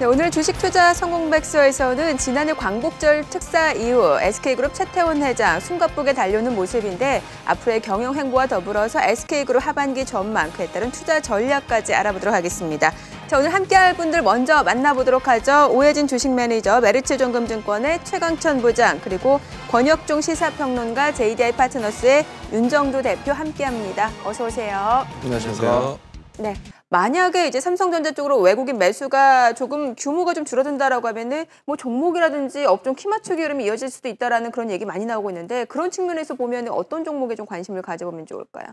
네, 오늘 주식투자 성공백서에서는 지난해 광복절 특사 이후 SK그룹 최태원 회장 숨가쁘게 달려오는 모습인데 앞으로의 경영 행보와 더불어서 SK그룹 하반기 전망, 그에 따른 투자 전략까지 알아보도록 하겠습니다. 자, 오늘 함께할 분들 먼저 만나보도록 하죠. 오혜진 주식매니저, 메르츠종금증권의 최강천 부장, 그리고 권혁종 시사평론가 JDI 파트너스의 윤정도 대표 함께합니다. 어서 오세요. 안녕하세요. 네. 만약에 이제 삼성전자 쪽으로 외국인 매수가 조금 규모가 좀 줄어든다라고 하면은 뭐 종목이라든지 업종 키 맞추기 흐름이 이어질 수도 있다라는 그런 얘기 많이 나오고 있는데 그런 측면에서 보면 어떤 종목에 좀 관심을 가져보면 좋을까요?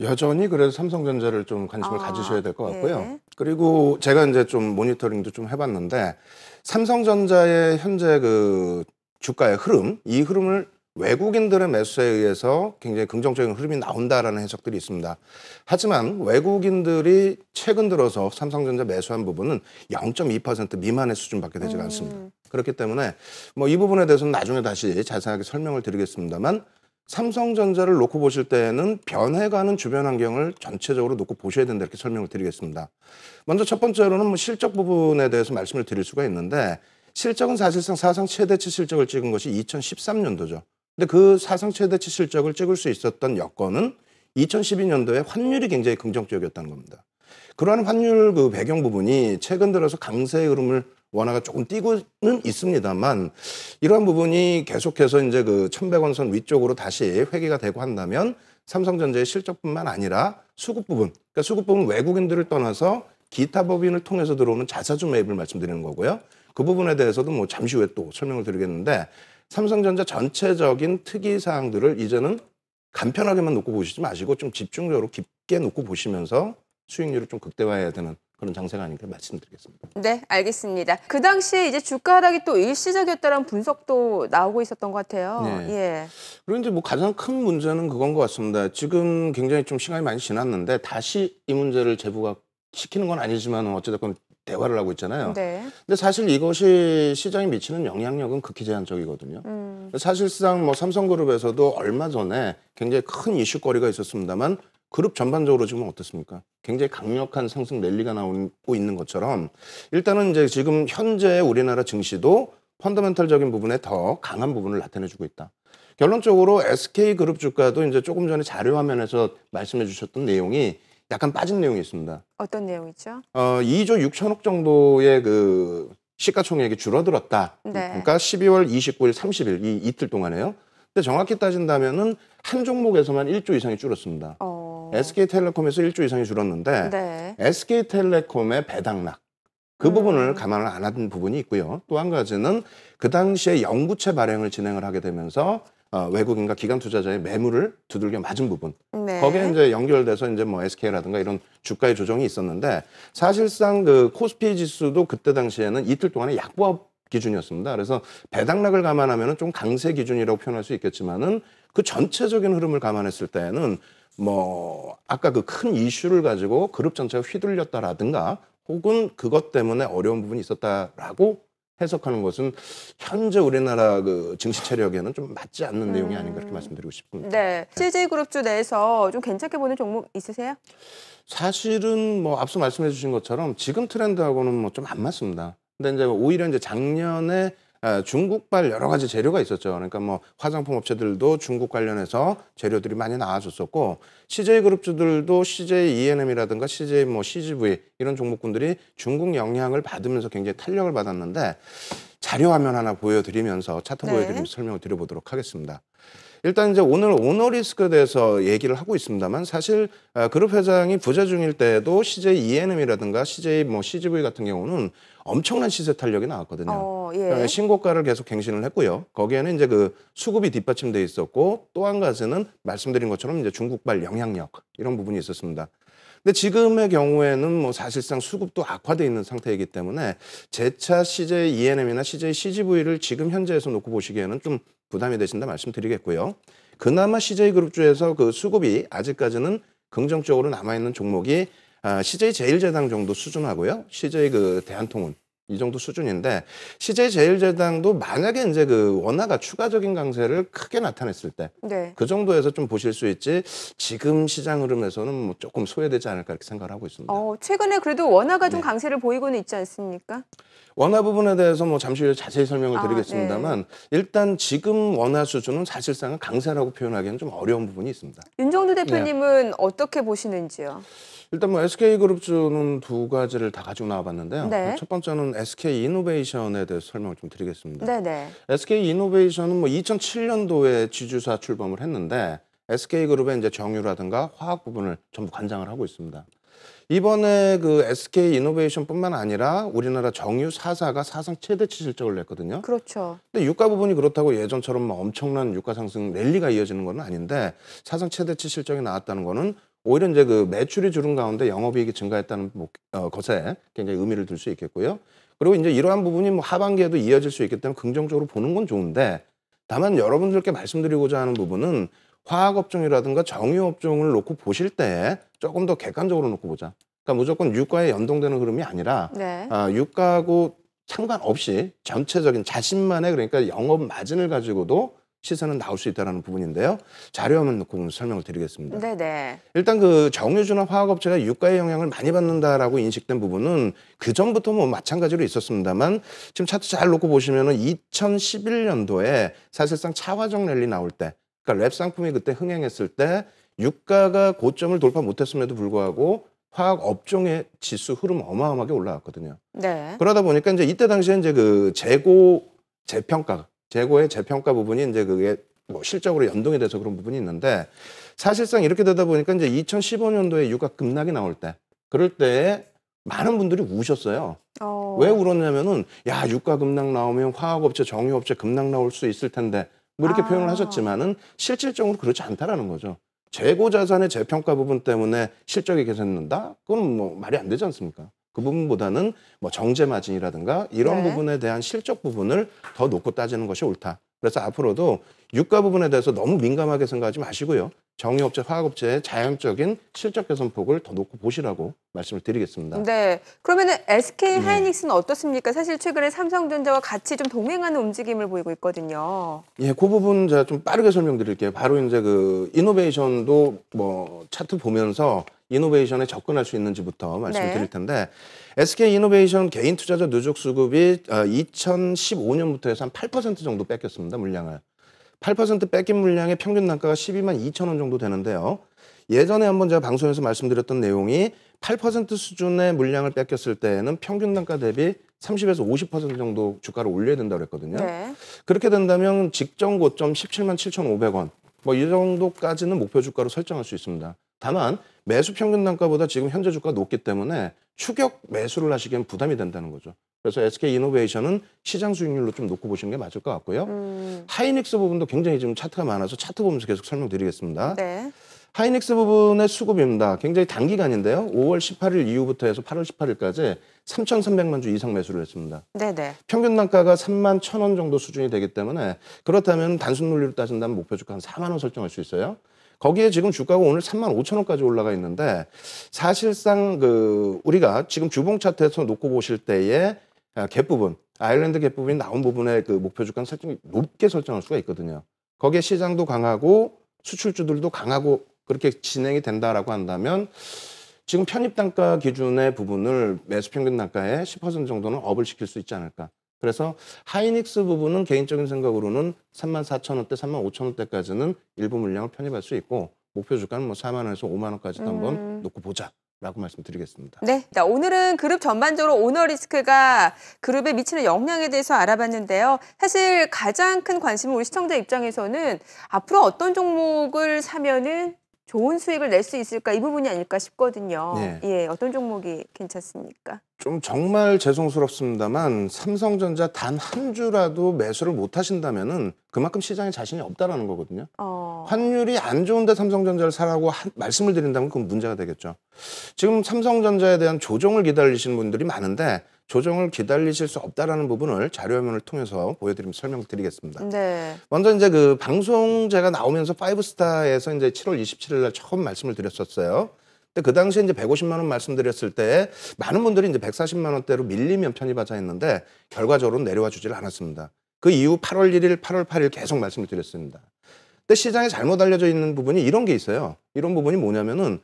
여전히 그래서 삼성전자를 좀 관심을 아, 가지셔야 될 것 같고요. 네. 그리고 제가 이제 좀 모니터링도 좀 해봤는데 삼성전자의 현재 그 주가의 흐름 이 흐름을 외국인들의 매수에 의해서 굉장히 긍정적인 흐름이 나온다라는 해석들이 있습니다. 하지만 외국인들이 최근 들어서 삼성전자 매수한 부분은 0.2% 미만의 수준밖에 되지 않습니다. 음. 그렇기 때문에 뭐 이 부분에 대해서는 나중에 다시 자세하게 설명을 드리겠습니다만 삼성전자를 놓고 보실 때에는 변해가는 주변 환경을 전체적으로 놓고 보셔야 된다 이렇게 설명을 드리겠습니다. 먼저 첫 번째로는 뭐 실적 부분에 대해서 말씀을 드릴 수가 있는데 실적은 사실상 사상 최대치 실적을 찍은 것이 2013년도죠. 근데 그 사상 최대치 실적을 찍을 수 있었던 여건은 2012년도에 환율이 굉장히 긍정적이었다는 겁니다. 그러한 환율 그 배경 부분이 최근 들어서 강세의 흐름을 원화가 조금 뛰고는 있습니다만 이러한 부분이 계속해서 이제 그 1,100원 선 위쪽으로 다시 회귀가 되고 한다면 삼성전자의 실적뿐만 아니라 수급 부분, 그러니까 수급 부분 외국인들을 떠나서 기타 법인을 통해서 들어오는 자사주 매입을 말씀드리는 거고요. 그 부분에 대해서도 뭐 잠시 후에 또 설명을 드리겠는데 삼성전자 전체적인 특이 사항들을 이제는 간편하게만 놓고 보시지 마시고 좀 집중적으로 깊게 놓고 보시면서 수익률을 좀 극대화해야 되는 그런 장세가 아닌가 말씀드리겠습니다. 네, 알겠습니다. 그 당시에 이제 주가 하락이 또 일시적이었다는 분석도 나오고 있었던 것 같아요. 네. 예. 그리고 이제 뭐 가장 큰 문제는 그건 것 같습니다. 지금 굉장히 좀 시간이 많이 지났는데 다시 이 문제를 재부각 시키는 건 아니지만 어찌됐건 대화를 하고 있잖아요. 네. 근데 사실 이것이 시장에 미치는 영향력은 극히 제한적이거든요. 음. 사실상 뭐 삼성그룹에서도 얼마 전에 굉장히 큰 이슈거리가 있었습니다만 그룹 전반적으로 지금 어떻습니까? 굉장히 강력한 상승 랠리가 나오고 있는 것처럼 일단은 이제 지금 현재 우리나라 증시도 펀더멘털적인 부분에 더 강한 부분을 나타내주고 있다. 결론적으로 SK그룹 주가도 이제 조금 전에 자료 화면에서 말씀해 주셨던 내용이 약간 빠진 내용이 있습니다. 어떤 내용이죠? 어, 2조 6천억 정도의 그 시가총액이 줄어들었다. 네. 그러니까 12월 29일, 30일 이 이틀 동안에요. 근데 정확히 따진다면은 한 종목에서만 1조 이상이 줄었습니다. 어... SK텔레콤에서 1조 이상이 줄었는데 네. SK텔레콤의 배당락 그 음... 부분을 감안을 안 한 부분이 있고요. 또 한 가지는 그 당시에 영구채 발행을 진행을 하게 되면서 어, 외국인과 기관 투자자의 매물을 두들겨 맞은 부분 네. 거기에 이제 연결돼서 이제 뭐 SK라든가 이런 주가의 조정이 있었는데 사실상 그 코스피 지수도 그때 당시에는 이틀 동안의 약보합 기준이었습니다. 그래서 배당락을 감안하면 좀 강세 기준이라고 표현할 수 있겠지만은 그 전체적인 흐름을 감안했을 때는 에뭐 아까 그 큰 이슈를 가지고 그룹 전체가 휘둘렸다라든가 혹은 그것 때문에 어려운 부분이 있었다라고 해석하는 것은 현재 우리나라 그 증시 체력에는 좀 맞지 않는 음... 내용이 아닌가 그렇게 말씀드리고 싶습니다. 네. CJ 그룹주 내에서 좀 괜찮게 보는 종목 있으세요? 사실은 뭐 앞서 말씀해 주신 것처럼 지금 트렌드하고는 뭐 좀 안 맞습니다. 근데 이제 오히려 이제 작년에 아, 중국발 여러 가지 재료가 있었죠. 그러니까 뭐 화장품 업체들도 중국 관련해서 재료들이 많이 나와줬었고 CJ 그룹주들도 CJ E&M이라든가 CJ 뭐 CGV 이런 종목군들이 중국 영향을 받으면서 굉장히 탄력을 받았는데 자료 화면 하나 보여드리면서 차트 네. 보여드리면서 설명을 드려보도록 하겠습니다. 일단 이제 오늘 오너리스크에 대해서 얘기를 하고 있습니다만 사실 아, 그룹 회장이 부자 중일 때도 CJ ENM이라든가 CJ 뭐 CGV 같은 경우는 엄청난 시세 탄력이 나왔거든요. 어, 예. 그러니까 신고가를 계속 갱신을 했고요. 거기에는 이제 그 수급이 뒷받침돼 있었고 또 한 가지는 말씀드린 것처럼 이제 중국발 영향력 이런 부분이 있었습니다. 근데 지금의 경우에는 뭐 사실상 수급도 악화돼 있는 상태이기 때문에 제차 CJ ENM이나 CJ CGV를 지금 현재에서 놓고 보시기에는 좀 부담이 되신다 말씀드리겠고요. 그나마 CJ 그룹주에서 그 수급이 아직까지는 긍정적으로 남아 있는 종목이 아, CJ 제일재당 정도 수준하고요. CJ 그 대한통운 이 정도 수준인데 시제 제일제당도 만약에 이제 그 원화가 추가적인 강세를 크게 나타냈을 때그 네. 그 정도에서 좀 보실 수 있지 지금 시장 흐름에서는 뭐 조금 소외되지 않을까 이렇게 생각을 하고 있습니다. 어, 최근에 그래도 원화가 좀 네. 강세를 보이고는 있지 않습니까? 원화 부분에 대해서 뭐 잠시 후에 자세히 설명을 아, 드리겠습니다만 네. 일단 지금 원화 수준은 사실상은 강세라고 표현하기는 좀 어려운 부분이 있습니다. 윤정두 네. 대표님은 어떻게 보시는지요? 일단 뭐 SK 그룹주는 두 가지를 다 가지고 나와봤는데요. 네. 첫 번째는 SK 이노베이션에 대해서 설명을 좀 드리겠습니다. 네네. SK 이노베이션은 뭐 2007년도에 지주사 출범을 했는데 SK 그룹의 이제 정유라든가 화학 부분을 전부 관장을 하고 있습니다. 이번에 그 SK 이노베이션뿐만 아니라 우리나라 정유 사사가 사상 최대치 실적을 냈거든요. 그렇죠. 근데 유가 부분이 그렇다고 예전처럼 뭐 엄청난 유가 상승 랠리가 이어지는 건 아닌데 사상 최대치 실적이 나왔다는 거는 오히려 이제 그 매출이 줄은 가운데 영업이익이 증가했다는 목, 어, 것에 굉장히 의미를 둘 수 있겠고요. 그리고 이제 이러한 부분이 뭐 하반기에도 이어질 수 있기 때문에 긍정적으로 보는 건 좋은데 다만 여러분들께 말씀드리고자 하는 부분은 화학업종이라든가 정유업종을 놓고 보실 때 조금 더 객관적으로 놓고 보자. 그러니까 무조건 유가에 연동되는 흐름이 아니라 네. 아, 유가하고 상관없이 전체적인 자신만의 그러니까 영업 마진을 가지고도 시선은 나올 수 있다는 부분인데요. 자료 한번 놓고 좀 설명을 드리겠습니다. 네네. 일단 그 정유주나 화학업체가 유가의 영향을 많이 받는다라고 인식된 부분은 그 전부터 뭐 마찬가지로 있었습니다만 지금 차트 잘 놓고 보시면은 2011년도에 사실상 차화정 랠리 나올 때, 그러니까 랩 상품이 그때 흥행했을 때 유가가 고점을 돌파 못했음에도 불구하고 화학 업종의 지수 흐름 어마어마하게 올라왔거든요. 네. 그러다 보니까 이제 이때 당시에 이제 그 재고 재평가 재고의 재평가 부분이 이제 그게 뭐 실적으로 연동이 돼서 그런 부분이 있는데 사실상 이렇게 되다 보니까 이제 2015년도에 유가 급락이 나올 때 그럴 때 많은 분들이 우셨어요. 어... 왜 울었냐면은 야 유가 급락 나오면 화학업체, 정유업체 급락 나올 수 있을 텐데 뭐 이렇게 아... 표현을 하셨지만은 실질적으로 그렇지 않다라는 거죠. 재고 자산의 재평가 부분 때문에 실적이 개선된다? 그건 뭐 말이 안 되지 않습니까? 그 부분보다는 뭐 정제 마진이라든가 이런 네. 부분에 대한 실적 부분을 더 놓고 따지는 것이 옳다. 그래서 앞으로도 유가 부분에 대해서 너무 민감하게 생각하지 마시고요. 정유업체, 화학업체의 자연적인 실적 개선폭을 더 높고 보시라고 말씀을 드리겠습니다. 네. 그러면은 SK 음. 하이닉스는 음. 어떻습니까? 사실 최근에 삼성전자와 같이 좀 동행하는 움직임을 보이고 있거든요. 예, 그 부분 제가 좀 빠르게 설명드릴게요. 바로 이제 그 이노베이션도 뭐 차트 보면서 이노베이션에 접근할 수 있는지부터 말씀드릴 네. 텐데 SK 이노베이션 개인 투자자 누적 수급이 2015년부터 어, 해서 한 8% 정도 뺏겼습니다 물량을. 8% 뺏긴 물량의 평균 단가가 12만 2천 원 정도 되는데요. 예전에 한번 제가 방송에서 말씀드렸던 내용이 8% 수준의 물량을 뺏겼을 때에는 평균 단가 대비 30에서 50% 정도 주가를 올려야 된다고 그랬거든요. 네. 그렇게 된다면 직전 고점 17만 7,500원 뭐 이 정도까지는 목표 주가로 설정할 수 있습니다. 다만 매수 평균 단가보다 지금 현재 주가 높기 때문에 추격 매수를 하시기엔 부담이 된다는 거죠. 그래서 SK 이노베이션은 시장 수익률로 좀 놓고 보시는 게 맞을 것 같고요. 음. 하이닉스 부분도 굉장히 지금 차트가 많아서 차트 보면서 계속 설명드리겠습니다. 네. 하이닉스 부분의 수급입니다. 굉장히 단기간인데요. 5월 18일 이후부터 해서 8월 18일까지 3,300만 주 이상 매수를 했습니다. 네네. 네. 평균 단가가 3만 1,000원 정도 수준이 되기 때문에 그렇다면 단순 논리로 따진다면 목표 주가 한 4만 원 설정할 수 있어요. 거기에 지금 주가가 오늘 3만 5천 원까지 올라가 있는데 사실상 그 우리가 지금 주봉 차트에서 놓고 보실 때에 아, 갭 부분, 아일랜드 갭 부분이 나온 부분의 그 목표 주가 는 설정이 높게 설정할 수가 있거든요. 거기에 시장도 강하고 수출주들도 강하고 그렇게 진행이 된다라고 한다면 지금 편입 단가 기준의 부분을 매수 평균 단가의 10% 정도는 업을 시킬 수 있지 않을까. 그래서 하이닉스 부분은 개인적인 생각으로는 34,000원대, 35,000원대까지는 일부 물량을 편입할 수 있고 목표 주가는 뭐 4만 원에서 5만 원까지도 음. 한번 놓고 보자. 라고 말씀드리겠습니다. 네, 오늘은 그룹 전반적으로 오너 리스크가 그룹에 미치는 영향에 대해서 알아봤는데요. 사실 가장 큰 관심은 우리 시청자 입장에서는 앞으로 어떤 종목을 사면은 좋은 수익을 낼 수 있을까 이 부분이 아닐까 싶거든요. 네. 예, 어떤 종목이 괜찮습니까? 좀 정말 죄송스럽습니다만 삼성전자 단 한 주라도 매수를 못 하신다면은 그만큼 시장에 자신이 없다라는 거거든요. 어... 환율이 안 좋은데 삼성전자를 사라고 한, 말씀을 드린다면 그건 문제가 되겠죠. 지금 삼성전자에 대한 조정을 기다리시는 분들이 많은데 조정을 기다리실 수 없다라는 부분을 자료화면을 통해서 보여드리면 설명드리겠습니다. 네. 먼저 이제 그 방송제가 나오면서 5스타에서 이제 7월 27일 날 처음 말씀을 드렸었어요. 근데 그 당시에 이제 150만 원 말씀드렸을 때 많은 분들이 이제 140만 원대로 밀리면 편입하자 했는데 결과적으로 내려와 주지를 않았습니다. 그 이후 8월 1일, 8월 8일 계속 말씀을 드렸습니다. 근데 시장에 잘못 알려져 있는 부분이 이런 게 있어요. 이런 부분이 뭐냐면은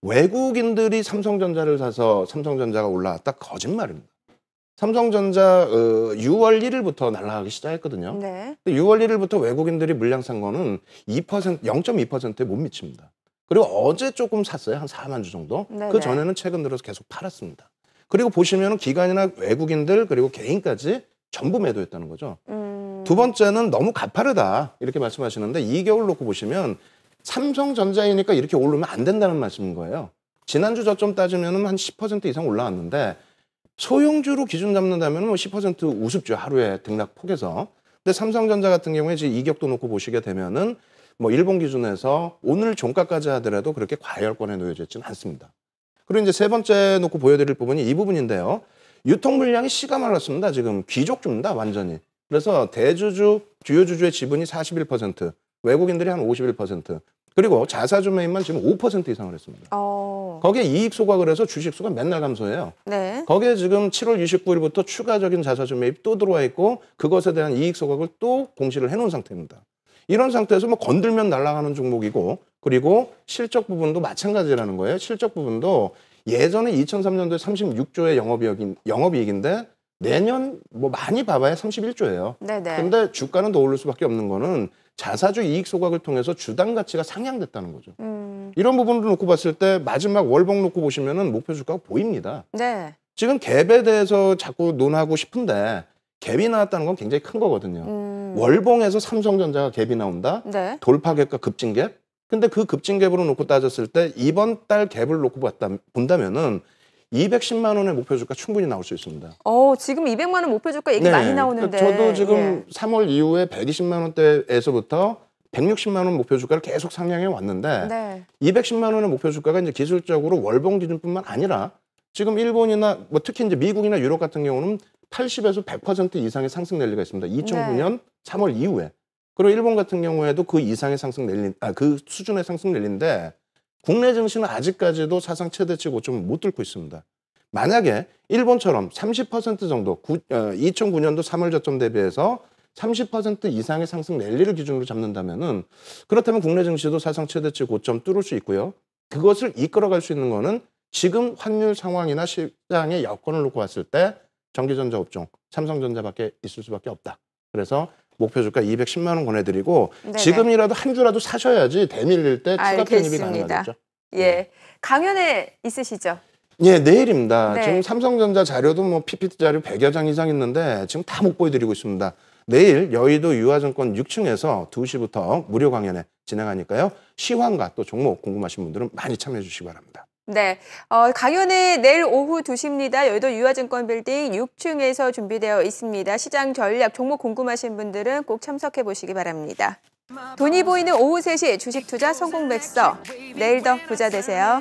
외국인들이 삼성전자를 사서 삼성전자가 올라왔다 거짓말입니다. 삼성전자 어, 6월 1일부터 날아가기 시작했거든요. 네. 근데 6월 1일부터 외국인들이 물량 산 거는 2% 0.2%에 못 미칩니다. 그리고 어제 조금 샀어요. 한 4만 주 정도. 네네. 그 네. 전에는 최근 들어서 계속 팔았습니다. 그리고 보시면 기관이나 외국인들 그리고 개인까지 전부 매도했다는 거죠. 음... 두 번째는 너무 가파르다 이렇게 말씀하시는데 2개월 놓고 보시면 삼성전자이니까 이렇게 오르면 안 된다는 말씀인 거예요. 지난주 저점 따지면 한 10% 이상 올라왔는데 소형주로 기준 잡는다면 뭐 10% 우습죠. 하루에 등락 폭에서. 근데 삼성전자 같은 경우에 지금 이격도 놓고 보시게 되면은 뭐 일본 기준에서 오늘 종가까지 하더라도 그렇게 과열권에 놓여져 있지는 않습니다. 그리고 이제 세 번째 놓고 보여드릴 부분이 이 부분인데요. 유통 물량이 시가 말랐습니다. 지금 귀족주입니다. 완전히. 그래서 대주주, 주요 주주의 지분이 41%, 외국인들이 한 51%, 그리고 자사주 매입만 지금 5% 이상을 했습니다. 어... 거기에 이익 소각을 해서 주식 수가 맨날 감소해요. 네. 거기에 지금 7월 29일부터 추가적인 자사주 매입 또 들어와 있고 그것에 대한 이익 소각을 또 공시를 해놓은 상태입니다. 이런 상태에서 뭐 건들면 날아가는 종목이고 그리고 실적 부분도 마찬가지라는 거예요. 실적 부분도 예전에 2003년도에 36조의 영업이익인, 영업이익인데 내년 뭐 많이 봐봐야 31조예요. 네네. 근데 주가는 더 오를 수밖에 없는 거는 자사주 이익 소각을 통해서 주당 가치가 상향됐다는 거죠. 음. 이런 부분을 놓고 봤을 때 마지막 월봉 놓고 보시면 목표 주가가 보입니다. 네. 지금 갭에 대해서 자꾸 논하고 싶은데 갭이 나왔다는 건 굉장히 큰 거거든요. 음. 월봉에서 삼성전자가 갭이 나온다. 네. 돌파갭과 급진갭. 근데 그 급진갭으로 놓고 따졌을 때 이번 달 갭을 놓고 봤다, 본다면은 210만 원의 목표 주가 충분히 나올 수 있습니다. 어, 지금 200만 원 목표 주가 얘기 네. 많이 나오는데. 그러니까 저도 지금 예. 3월 이후에 120만 원대에서부터 160만 원 목표 주가를 계속 상향해 왔는데 네. 210만 원의 목표 주가가 이제 기술적으로 월봉 기준뿐만 아니라 지금 일본이나 뭐 특히 이제 미국이나 유럽 같은 경우는 80에서 100% 이상의 상승 랠리가 있습니다. 2009년 네. 3월 이후에. 그리고 일본 같은 경우에도 그 이상의 상승 랠리 아 그 수준의 상승 랠리인데 국내 증시는 아직까지도 사상 최대치 고점을 못 뚫고 있습니다. 만약에 일본처럼 30% 정도 구, 어, 2009년도 3월 저점 대비해서 30% 이상의 상승 랠리를 기준으로 잡는다면은 그렇다면 국내 증시도 사상 최대치 고점 뚫을 수 있고요. 그것을 이끌어갈 수 있는 거는 지금 환율 상황이나 시장의 여건을 놓고 봤을 때 전기전자 업종 삼성전자밖에 있을 수밖에 없다. 그래서 목표 주가 210만 원 권해드리고 네네. 지금이라도 한 주라도 사셔야지 대밀릴 때 추가 편입이 가능하겠죠. 예, 네. 강연에 있으시죠? 예, 내일입니다. 네. 지금 삼성전자 자료도 뭐 PPT 자료 100여 장 이상 있는데 지금 다 못 보여드리고 있습니다. 내일 여의도 유아증권 6층에서 2시부터 무료 강연에 진행하니까요. 시황과 또 종목 궁금하신 분들은 많이 참여해 주시기 바랍니다. 네, 어, 강연회 내일 오후 2시입니다. 여의도 유아증권 빌딩 6층에서 준비되어 있습니다. 시장 전략, 종목 궁금하신 분들은 꼭 참석해 보시기 바랍니다. 돈이 보이는 오후 3시 주식 투자 성공 백서. 내일 더 부자 되세요.